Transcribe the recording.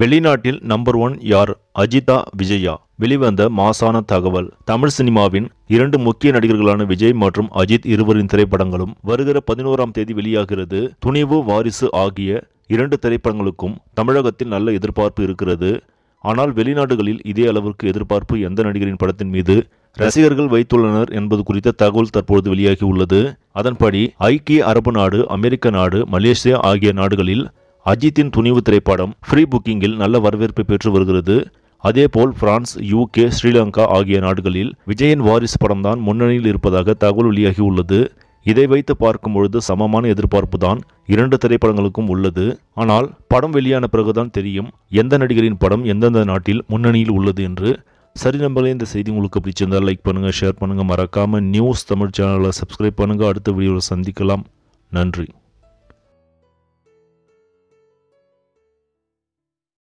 வெளிநாட்டில் number one யார் அஜிதா விஜயா வெளிவந்த மாசான தகவல் தமிழ் சினிமாவின் இரண்டு முக்கிய நடிகர்களான விஜய் மற்றும் அஜித் இருவரின் திரைப்படங்களும் வருகிற பதினோராம் தேதி வெளியாகிறது துணிவு வாரிசு ஆகிய இரண்டு திரைப்படங்களுக்கும் தமிழகத்தில் நல்ல எதிர்பார்ப்பு இருக்கிறது ஆனால் வெளிநாடுகளில் இதே அளவிற்கு எதிர்பார்ப்பு எந்த நடிகரின் படத்தின் மீது ரசிகர்கள் வைத்துள்ளனர் என்பது குறித்த தகவல் தற்போது வெளியாகி உள்ளது அதன்படி ஐக்கிய அரபு நாடு அமெரிக்க நாடு மலேசியா ஆகிய நாடுகளில் அஜித்தின் துணிவு திரைப்படம் ஃப்ரீ புக்கிங்கில் நல்ல வரவேற்பு பெற்று வருகிறது அதேபோல் பிரான்ஸ் யூகே ஸ்ரீலங்கா ஆகிய நாடுகளில் விஜயன் வாரிஸ் படம்தான் முன்னணியில் இருப்பதாக தகவல் வெளியாகியுள்ளது இதை வைத்து பார்க்கும்பொழுது சமமான எதிர்பார்ப்பு தான் இரண்டு திரைப்படங்களுக்கும் உள்ளது ஆனால் படம் வெளியான பிறகுதான் தெரியும் எந்த நடிகரின் படம் எந்தெந்த நாட்டில் முன்னணியில் உள்ளது என்று சரி நம்பளே இந்த செய்தி உங்களுக்கு பிடிச்சிருந்தால் லைக் பண்ணுங்கள் ஷேர் பண்ணுங்கள் மறக்காமல் நியூஸ் தமிழ் சேனலை சப்ஸ்கிரைப் பண்ணுங்கள் அடுத்த வீடியோவில் சந்திக்கலாம் நன்றி